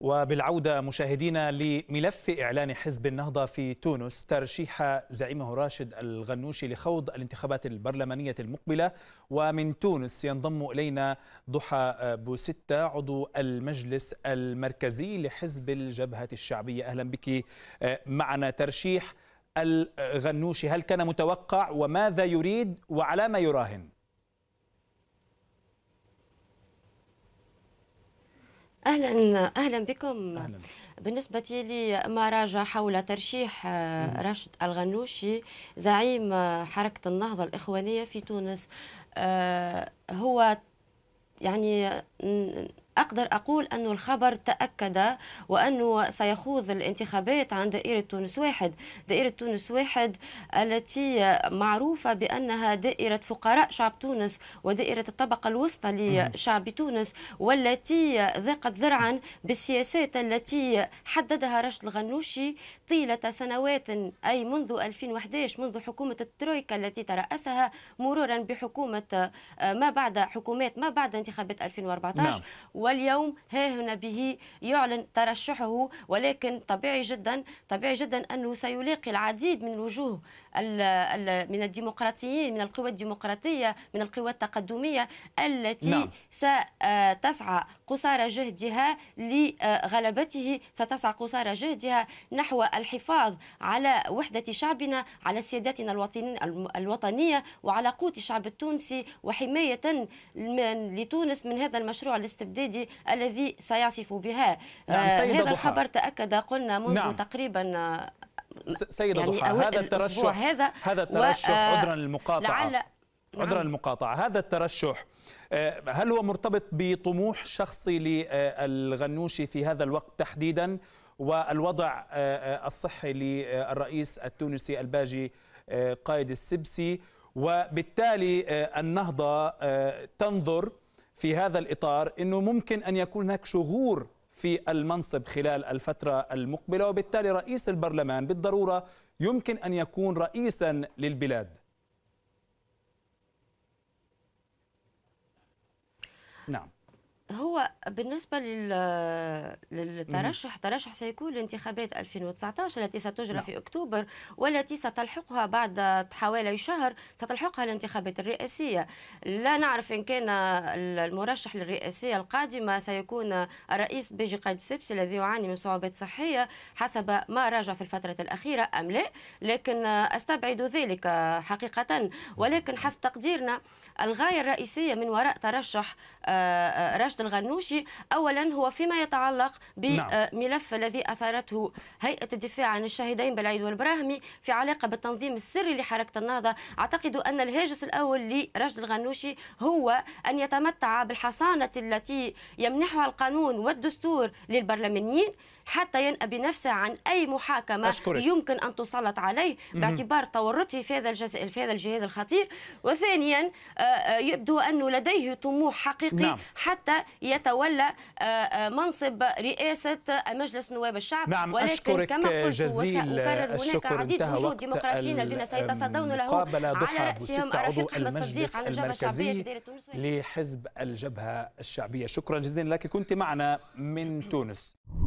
وبالعودة مشاهدينا لملف إعلان حزب النهضة في تونس ترشيح زعيمه راشد الغنوشي لخوض الانتخابات البرلمانية المقبلة ومن تونس ينضم إلينا ضحى بوستة عضو المجلس المركزي لحزب الجبهة الشعبية أهلا بك معنا ترشيح الغنوشي هل كان متوقع وماذا يريد وعلى ما يراهن؟ اهلا اهلا بكم أهلا. بالنسبة لي ما راجع حول ترشيح آه، راشد الغنوشي زعيم آه، حركة النهضة الإخوانية في تونس آه، هو يعني أقدر أقول أنه الخبر تأكد وأنه سيخوض الانتخابات عن دائرة تونس واحد دائرة تونس واحد التي معروفة بأنها دائرة فقراء شعب تونس ودائرة الطبقة الوسطى لشعب تونس والتي ذاقت ذرعا بالسياسات التي حددها رشد الغنوشي طيلة سنوات أي منذ 2011 منذ حكومة الترويكا التي ترأسها مرورا بحكومة آه، ما بعد حكومات ما بعد انتخابات 2014 نعم. واليوم ها هنا به يعلن ترشحه ولكن طبيعي جدا طبيعي جدا أنه سيلاقي العديد من الوجوه من الديمقراطيين من القوى الديمقراطية من القوى التقدمية التي نعم. ستسعى قصارى جهدها لغلبته ستسعى قصارى جهدها نحو الحفاظ على وحدة شعبنا على سيادتنا الوطنية وعلى قوة الشعب التونسي وحماية لتونس من هذا المشروع الاستبدادي السعودي الذي سيصف بها نعم آه، هذا هذا الخبر تأكد قلنا منذ نعم. تقريبا آه، سيدة يعني ضحى هذا الترشح هذا هذا الترشح و... آه، عذرا للمقاطعة لعل... نعم. عذرا للمقاطعة هذا الترشح هل هو مرتبط بطموح شخصي للغنوشي في هذا الوقت تحديدا والوضع الصحي للرئيس التونسي الباجي قائد السبسي وبالتالي النهضة تنظر في هذا الإطار أنه ممكن أن يكون هناك شغور في المنصب خلال الفترة المقبلة وبالتالي رئيس البرلمان بالضرورة يمكن أن يكون رئيسا للبلاد نعم هو بالنسبة للترشح ترشح سيكون لانتخابات 2019 التي ستجرى نعم. في أكتوبر والتي ستلحقها بعد حوالي شهر ستلحقها الانتخابات الرئاسية لا نعرف إن كان المرشح للرئاسية القادمة سيكون الرئيس بيجي قايد سيبسي الذي يعاني من صعوبات صحية حسب ما راجع في الفترة الأخيرة أم لا لكن أستبعد ذلك حقيقة ولكن حسب تقديرنا الغاية الرئيسية من وراء ترشح آه، آه، رشد الغنوشي اولا هو فيما يتعلق نعم. بملف الذي اثارته هيئه الدفاع عن الشهيدين بالعيد والبراهمي في علاقه بالتنظيم السري لحركه النهضه اعتقد ان الهاجس الاول لرشد الغنوشي هو ان يتمتع بالحصانه التي يمنحها القانون والدستور للبرلمانيين حتى ينأى بنفسه عن أي محاكمة أشكرك. يمكن أن تسلط عليه باعتبار تورطه في هذا الجزء في هذا الجهاز الخطير وثانيا آه، آه، يبدو أنه لديه طموح حقيقي نعم. حتى يتولى آه، آه، منصب رئاسة مجلس نواب الشعب نعم ولكن أشكرك كما قلت جزيل الشكر هناك انتهى وقت الديمقراطيين الذين سيتصدون له على رأسهم رفيق أحمد صديق لحزب الجبهة الشعبية شكرا جزيلا لك كنت معنا من تونس